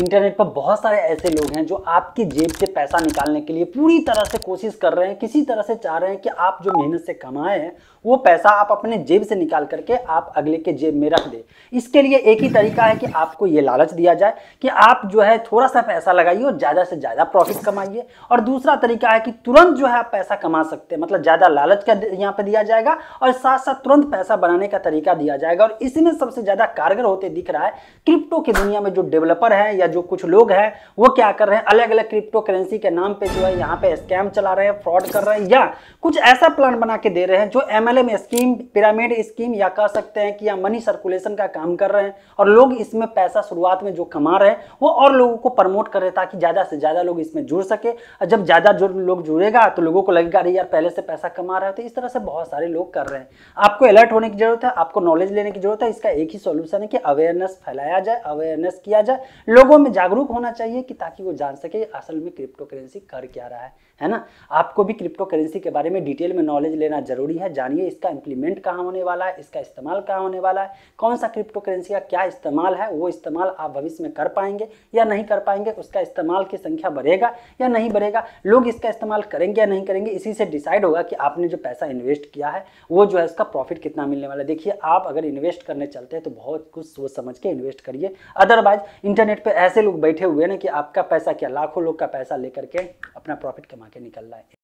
internet पर बहुत सारे ऐसे लोग हैं जो आपकी जेब से पैसा निकालने के लिए पूरी तरह से कोशिश कर रहे हैं किसी तरह से चाह रहे हैं कि आप जो मेहनत से कमाए हैं वो पैसा आप अपने जेब से निकाल करके आप अगले के जेब में रख दे इसके लिए एक ही तरीका है कि आपको ये लालच दिया जाए कि आप जो है थोड़ा सा पैसा लगाइए और ज़्यादा से ज़्यादा प्रॉफिट कमाइए और दूसरा तरीका है कि तुरंत जो है आप पैसा कमा सकते हैं मतलब ज़्यादा लालच का यहाँ पर दिया जाएगा और साथ साथ तुरंत पैसा बनाने का तरीका दिया जाएगा और इसमें सबसे ज़्यादा कारगर होते दिख रहा है क्रिप्टो की दुनिया में जो डेवलपर है या या जो कुछ लोग हैं वो क्या कर रहे हैं अलग अलग क्रिप्टो करेंसी के नाम पे जो है यहाँ पे स्कैम चला रहे हैं फ्रॉड कर रहे हैं या कुछ ऐसा प्लान बना के दे रहे हैं जो एम स्कीम पिरामिड स्कीम या कह सकते हैं कि या मनी सर्कुलेशन का काम कर रहे हैं और लोग इसमें पैसा शुरुआत में जो कमा रहे हैं वो और लोगों को प्रमोट कर रहे ताकि ज़्यादा से ज़्यादा लोग इसमें जुड़ सके और जब ज़्यादा जो लोग जुड़ेगा तो लोगों को लगेगा अरे यार पहले से पैसा कमा रहे हो तो इस तरह से बहुत सारे लोग कर रहे हैं आपको अलर्ट होने की जरूरत है आपको नॉलेज लेने की जरूरत है इसका एक ही सोल्यूशन है कि अवेयरनेस फैलाया जाए अवेयरनेस किया जाए लोग लोगों में जागरूक होना चाहिए कि ताकि वो जान सके असल में क्रिप्टो करेंसी कर क्या रहा है है ना आपको भी क्रिप्टो करेंसी के बारे में डिटेल में नॉलेज लेना जरूरी है जानिए इसका इंप्लीमेंट कहाँ होने वाला है इसका इस्तेमाल कहाँ होने वाला है कौन सा क्रिप्टो करेंसी का क्या इस्तेमाल है वो इस्तेमाल आप भविष्य में कर पाएंगे या नहीं कर पाएंगे उसका इस्तेमाल की संख्या बढ़ेगा या नहीं बढ़ेगा लोग इसका इस्तेमाल करेंगे या नहीं करेंगे इसी से डिसाइड होगा कि आपने जो पैसा इन्वेस्ट किया है वो जो है उसका प्रॉफिट कितना मिलने वाला है देखिए आप अगर इन्वेस्ट करने चलते हैं तो बहुत कुछ सोच समझ के इन्वेस्ट करिए अदरवाइज इंटरनेट पर ऐसे लोग बैठे हुए हैं ना कि आपका पैसा क्या लाखों लोग का पैसा लेकर के अपना प्रॉफिट कमा के निकल रहा है